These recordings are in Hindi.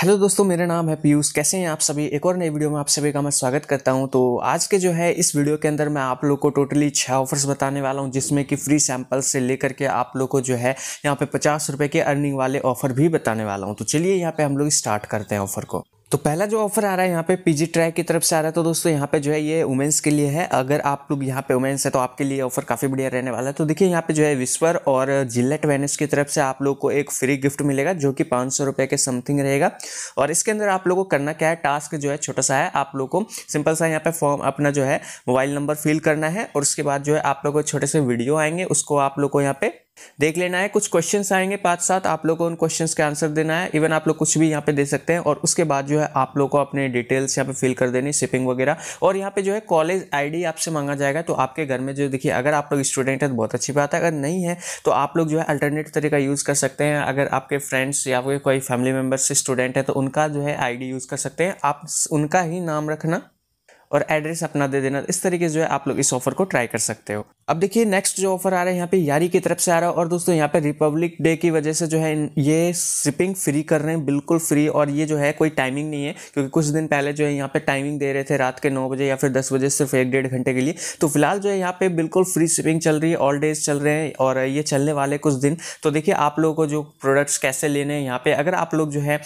हेलो दोस्तों मेरा नाम है पीयूष कैसे हैं आप सभी एक और नई वीडियो में आप सभी का मैं स्वागत करता हूं तो आज के जो है इस वीडियो के अंदर मैं आप लोग को टोटली छः ऑफर्स बताने वाला हूं जिसमें कि फ्री सैंपल से लेकर के आप लोग को जो है यहां पे पचास रुपये के अर्निंग वाले ऑफर भी बताने वाला हूं तो चलिए यहां पे हम लोग स्टार्ट करते हैं ऑफर को तो पहला जो ऑफर आ रहा है यहाँ पे पीजी ट्रैक की तरफ से आ रहा है तो दोस्तों यहाँ पे जो है ये वुमेंस के लिए है अगर आप लोग यहाँ पे वुमेंस है तो आपके लिए ऑफर काफ़ी बढ़िया रहने वाला है तो देखिए यहाँ पे जो है विस्वर और जिलेट वेनिस की तरफ से आप लोग को एक फ्री गिफ्ट मिलेगा जो कि पाँच सौ रुपये के समथिंग रहेगा और इसके अंदर आप लोग को करना क्या है टास्क जो है छोटा सा है आप लोग को सिंपल सा यहाँ पे फॉर्म अपना जो है मोबाइल नंबर फिल करना है और उसके बाद जो है आप लोग को छोटे से वीडियो आएंगे उसको आप लोग को यहाँ पे देख लेना है कुछ क्वेश्चंस आएंगे पाँच सात आप लोगों को उन क्वेश्चंस के आंसर देना है इवन आप लोग कुछ भी यहाँ पे दे सकते हैं और उसके बाद जो है आप लोगों को अपने डिटेल्स यहाँ पे फिल कर देनी शिपिंग वगैरह और यहाँ पे जो है कॉलेज आईडी आपसे मांगा जाएगा तो आपके घर में जो देखिए अगर आप लोग स्टूडेंट है तो बहुत अच्छी बात है अगर नहीं है तो आप लोग जो है अल्टरनेट तरीका यूज़ कर सकते हैं अगर आपके फ्रेंड्स या आपके कोई फैमिली मेम्बर से स्टूडेंट है तो उनका जो है आई यूज़ कर सकते हैं आप उनका ही नाम रखना और एड्रेस अपना दे देना इस तरीके से जो है आप लोग इस ऑफ़र को ट्राई कर सकते हो अब देखिए नेक्स्ट जो ऑफर आ रहा है यहाँ पे यारी की तरफ से आ रहा है और दोस्तों यहाँ पे रिपब्लिक डे की वजह से जो है ये शिपिंग फ्री कर रहे हैं बिल्कुल फ्री और ये जो है कोई टाइमिंग नहीं है क्योंकि कुछ दिन पहले जो है यहाँ पे टाइमिंग दे रहे थे रात के नौ बजे या फिर दस बजे सिर्फ एक डेढ़ घंटे के लिए तो फिलहाल जो है यहाँ पे बिल्कुल फ्री शिपिंग चल रही है ऑल डेज चल रहे हैं और ये चलने वाले कुछ दिन तो देखिए आप लोगों को जो प्रोडक्ट्स कैसे लेने हैं यहाँ पे अगर आप लोग जो है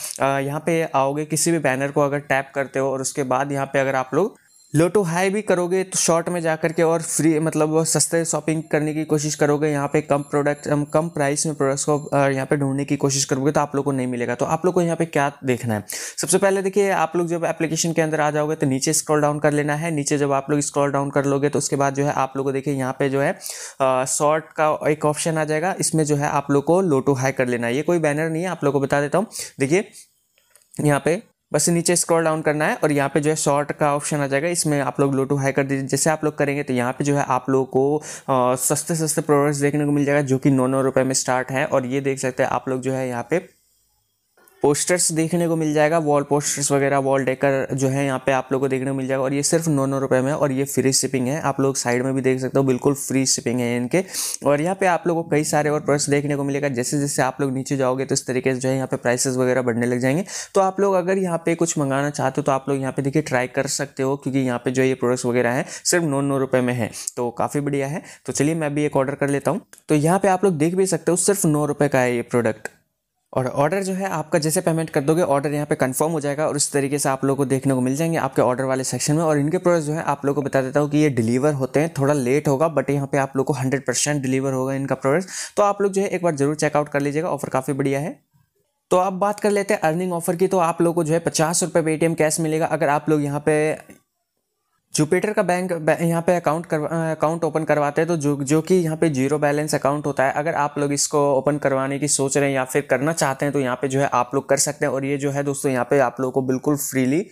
यहाँ पे आओगे किसी भी बैनर को अगर टैप करते हो और उसके बाद यहाँ पे अगर आप लोग लो टू हाई भी करोगे तो शॉर्ट में जा करके और फ्री मतलब सस्ते शॉपिंग करने की कोशिश करोगे यहाँ पे कम प्रोडक्ट कम प्राइस में प्रोडक्ट्स को यहाँ पे ढूंढने की कोशिश करोगे तो आप लोग को नहीं मिलेगा तो आप लोग को यहाँ पे क्या देखना है सबसे पहले देखिए आप लोग जब एप्लीकेशन के अंदर आ जाओगे तो नीचे स्क्रॉल डाउन कर लेना है नीचे जब आप लोग स्क्रॉल डाउन कर लोगे तो उसके बाद जो है आप लोग को देखिए यहाँ पे जो है शॉर्ट का एक ऑप्शन आ जाएगा इसमें जो है आप लोग को लो हाई कर लेना है ये कोई बैनर नहीं है आप लोग को बता देता हूँ देखिए यहाँ पे बस नीचे स्क्रॉल डाउन करना है और यहाँ पे जो है शॉर्ट का ऑप्शन आ जाएगा इसमें आप लोग लो टू हाई कर दीजिए जैसे आप लोग करेंगे तो यहाँ पे जो है आप लोगों को सस्ते सस्ते प्रोडक्ट्स देखने को मिल जाएगा जो कि नौ नौ रुपये में स्टार्ट है और ये देख सकते हैं आप लोग जो है यहाँ पे पोस्टर्स देखने को मिल जाएगा वॉल पोस्टर्स वगैरह वॉल डेकर जो है यहाँ पे आप लोग को देखने को मिल जाएगा और ये सिर्फ नौ नौ रुपये में और ये फ्री शिपिंग है आप लोग साइड में भी देख सकते हो बिल्कुल फ्री शिपिंग है इनके और यहाँ पे आप लोगों को कई सारे और प्रोडक्ट्स देखने को मिलेगा जैसे जैसे आप लोग नीचे जाओगे तो इस तरीके से जो है यहाँ पे प्राइसेस वगैरह बढ़ने लग जाएंगे तो आप लोग अगर यहाँ पे कुछ मंगाना चाहते हो तो आप लोग यहाँ पे देखिए ट्राई कर सकते हो क्योंकि यहाँ पे जो ये प्रोडक्ट्स वगैरह है सिर्फ नौ नौ रुपये में है तो काफ़ी बढ़िया है तो चलिए मैं भी एक ऑर्डर कर लेता हूँ तो यहाँ पे आप लोग देख भी सकते हो सिर्फ नौ रुपये का है ये प्रोडक्ट और ऑर्डर जो है आपका जैसे पेमेंट कर दोगे ऑर्डर यहाँ पे कंफर्म हो जाएगा और इस तरीके से आप लोग को देखने को मिल जाएंगे आपके ऑर्डर वाले सेक्शन में और इनके प्रोडक्ट जो है आप लोगों को बता देता हूँ कि ये डिलीवर होते हैं थोड़ा लेट होगा बट यहाँ पे आप लोग को हंड्रेड परसेंट डिलीवर होगा इनका प्रोडक्ट तो आप लोग जो है एक बार जरूर चेकआउट कर लीजिएगा ऑफर काफ़ी बढ़िया है तो अब बात कर लेते हैं अर्निंग ऑफर की तो आप लोग को जो है पचास रुपये पेटीएम कैश मिलेगा अगर आप लोग यहाँ पे जुपिटर का बैंक यहाँ पे अकाउंट करवा अकाउंट ओपन करवाते हैं तो जो जो कि यहाँ पे जीरो बैलेंस अकाउंट होता है अगर आप लोग इसको ओपन करवाने की सोच रहे हैं या फिर करना चाहते हैं तो यहाँ पे जो है आप लोग कर सकते हैं और ये जो है दोस्तों यहाँ पे आप लोगों को बिल्कुल फ्रीली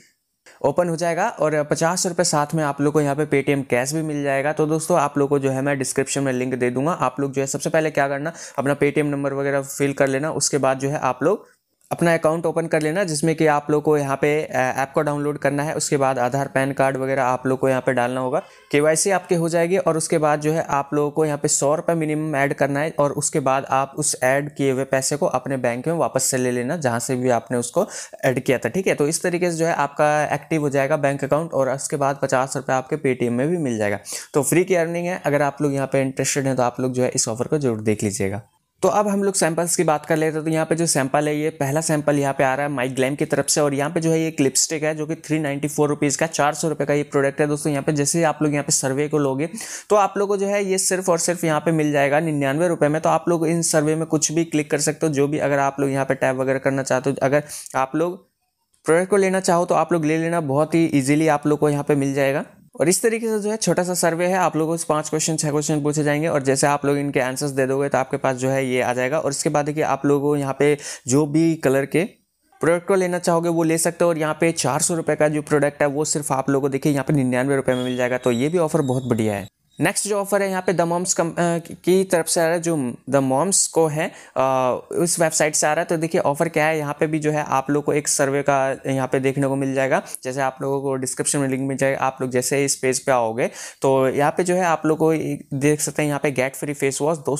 ओपन हो जाएगा और पचास रुपये साथ में आप लोग को यहाँ पे पेटीएम कैश भी मिल जाएगा तो दोस्तों आप लोग को जो है मैं डिस्क्रिप्शन में लिंक दे दूंगा आप लोग जो है सबसे पहले क्या करना अपना पेटीएम नंबर वगैरह फिल कर लेना उसके बाद जो है आप लोग अपना अकाउंट ओपन कर लेना जिसमें कि आप लोग को यहाँ पे ऐप को डाउनलोड करना है उसके बाद आधार पैन कार्ड वगैरह आप लोग को यहाँ पे डालना होगा के आपके हो जाएगी और उसके बाद जो है आप लोगों को यहाँ पे सौ रुपये मिनिमम ऐड करना है और उसके बाद आप उस ऐड किए हुए पैसे को अपने बैंक में वापस से ले लेना जहाँ से भी आपने उसको ऐड किया था ठीक है तो इस तरीके से जो है आपका एक्टिव हो जाएगा बैंक अकाउंट और उसके बाद पचास रुपये आपके पेटीएम में भी मिल जाएगा तो फ्री की अर्निंग है अगर आप लोग यहाँ पर इंटरेस्टेड हैं तो आप लोग जो है इस ऑफर को जरूर देख लीजिएगा तो अब हम लोग सैंपल्स की बात कर लेते हैं तो यहाँ पे जो सैंपल है ये पहला सैंपल यहाँ पे आ रहा है माइक ग्लैम की तरफ से और यहाँ पे जो है ये एक लिपस्टिक है जो कि थ्री नाइन्टी फोर रुपीज़ का चार सौ रुपये का ये प्रोडक्ट है दोस्तों यहाँ पे जैसे आप लोग यहाँ पे सर्वे को लोगे तो आप लोगों को जो है ये सिर्फ और सिर्फ यहाँ पे मिल जाएगा निन्यानवे रुपये में तो आप लोग इन सर्वे में कुछ भी क्लिक कर सकते हो जो भी अगर आप लोग यहाँ पर टैप वगैरह करना चाहते हो अगर आप लोग प्रोडक्ट को लेना चाहो तो आप लोग ले लेना बहुत ही ईजिली आप लोग को यहाँ पर मिल जाएगा और इस तरीके से जो है छोटा सा सर्वे है आप लोगों से पांच क्वेश्चन छह क्वेश्चन पूछे जाएंगे और जैसे आप लोग इनके आंसर्स दे दोगे तो आपके पास जो है ये आ जाएगा और इसके बाद देखिए आप लोगों यहाँ पे जो भी कलर के प्रोडक्ट को लेना चाहोगे वो ले सकते हो और यहाँ पे चार सौ रुपये का जो प्रोडक्ट है वो सिर्फ आप लोगों को देखिए यहाँ पे निन्यानवे रुपये में मिल जाएगा तो ये भी ऑफर बहुत बढ़िया है नेक्स्ट जो ऑफर है यहाँ पे द मॉम्स की तरफ से आ रहा है जो द मॉम्स को है आ, उस वेबसाइट से आ रहा है तो देखिए ऑफर क्या है यहाँ पे भी जो है आप लोग को एक सर्वे का यहाँ पे देखने को मिल जाएगा जैसे आप लोगों को डिस्क्रिप्शन में लिंक मिल जाएगा आप लोग जैसे इस पेज पे आओगे तो यहाँ पे जो है आप लोग को देख सकते हैं यहाँ पे गेट फ्री फेस वॉश दो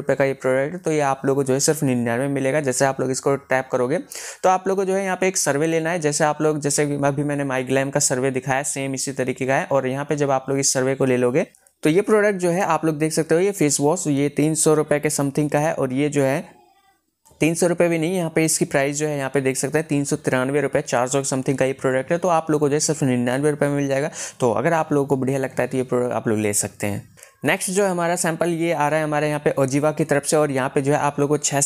रुपये का ये प्रोडक्ट तो ये आप लोग को जो है सिर्फ निन्यानवे मिलेगा जैसे आप लोग इसको टैप करोगे तो आप लोग को जो है यहाँ पे एक सर्वे लेना है जैसे आप लोग जैसे अभी मैंने माइग्लैम का सर्वे दिखाया सेम इसी तरीके का है और यहाँ पे जब आप लोग इस सर्वे को ले लोगे तो ये प्रोडक्ट जो है आप लोग देख सकते हो ये फेस वॉश ये तीन सौ रुपये के समथिंग का है और ये जो है तीन सौ रुपये भी नहीं यहाँ पे इसकी प्राइस जो है यहाँ पे देख सकते हैं तीन सौ तिरानवे रुपये चार सौ समथिंग का ये प्रोडक्ट है तो आप लोग को जो है सिर्फ निन्यानवे रुपये में मिल जाएगा तो अगर आप लोगों को बढ़िया लगता है तो ये प्रोडक्ट आप लोग ले सकते हैं नेक्स्ट जो है हमारा सैंपल ये आ रहा है हमारे यहाँ पे ओजीवा की तरफ से और यहाँ पे जो है आप लोगों को छः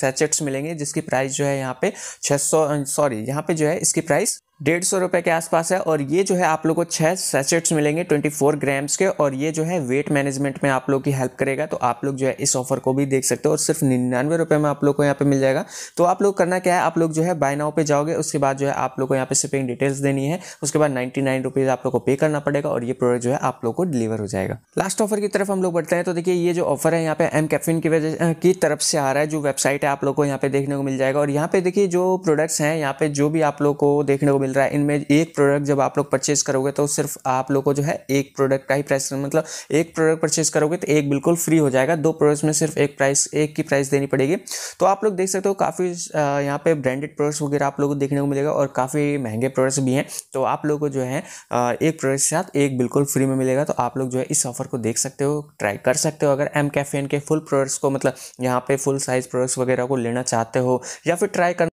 सैचेट्स मिलेंगे जिसकी प्राइस जो है यहाँ पे छः सौ सॉरी यहाँ पे जो है इसकी प्राइस डेढ़ सौ रुपये के आसपास है और ये जो है आप लोग को छः सेसेट्स मिलेंगे 24 ग्राम्स के और ये जो है वेट मैनेजमेंट में आप लोग की हेल्प करेगा तो आप लोग जो है इस ऑफर को भी देख सकते हो और सिर्फ निन्यानवे रुपये में आप लोग को यहाँ पे मिल जाएगा तो आप लोग करना क्या है आप लोग जो है बाय नाउ पे जाओगे उसके बाद जो है आप लोग को यहाँ पे शिपिंग डिटेल्स देनी है उसके बाद नाइन्टी नाइन आप लोग को पे करना पड़ेगा और ये प्रोडक्ट जो है आप लोग को डिलीवर हो जाएगा लास्ट ऑफर की तरफ हम लोग बढ़ते हैं तो देखिए ये जो ऑफर है यहाँ पे एम कैफिन की वजह की तरफ से आ रहा है जो वेबसाइट है आप लोग को यहाँ पे देखने को मिल जाएगा और यहाँ पे देखिए जो प्रोडक्ट्स हैं यहाँ पे जो भी आप लोग को देखने को मिल रहा है इनमें एक प्रोडक्ट जब आप लोग परचेज करोगे तो सिर्फ आप लोग को जो है एक प्रोडक्ट का ही प्राइस मतलब एक प्रोडक्ट परचेज करोगे तो एक बिल्कुल फ्री हो जाएगा दो प्रोडक्ट्स में सिर्फ एक प्राइस एक की प्राइस देनी पड़ेगी तो आप लोग देख सकते हो काफ़ी यहाँ पे ब्रांडेड प्रोडक्ट्स वगैरह आप लोग को देखने को मिलेगा और काफ़ी महंगे प्रोडक्ट्स भी हैं तो आप लोग को जो है एक प्रोडक्ट के साथ एक बिल्कुल फ्री में मिलेगा तो आप लोग जो है इस ऑफर को देख सकते हो ट्राई कर सकते हो अगर एम कैफेन के फुल प्रोडक्ट्स को मतलब यहाँ पे फुल साइज़ प्रोडक्ट्स वगैरह को लेना चाहते हो या फिर ट्राई करना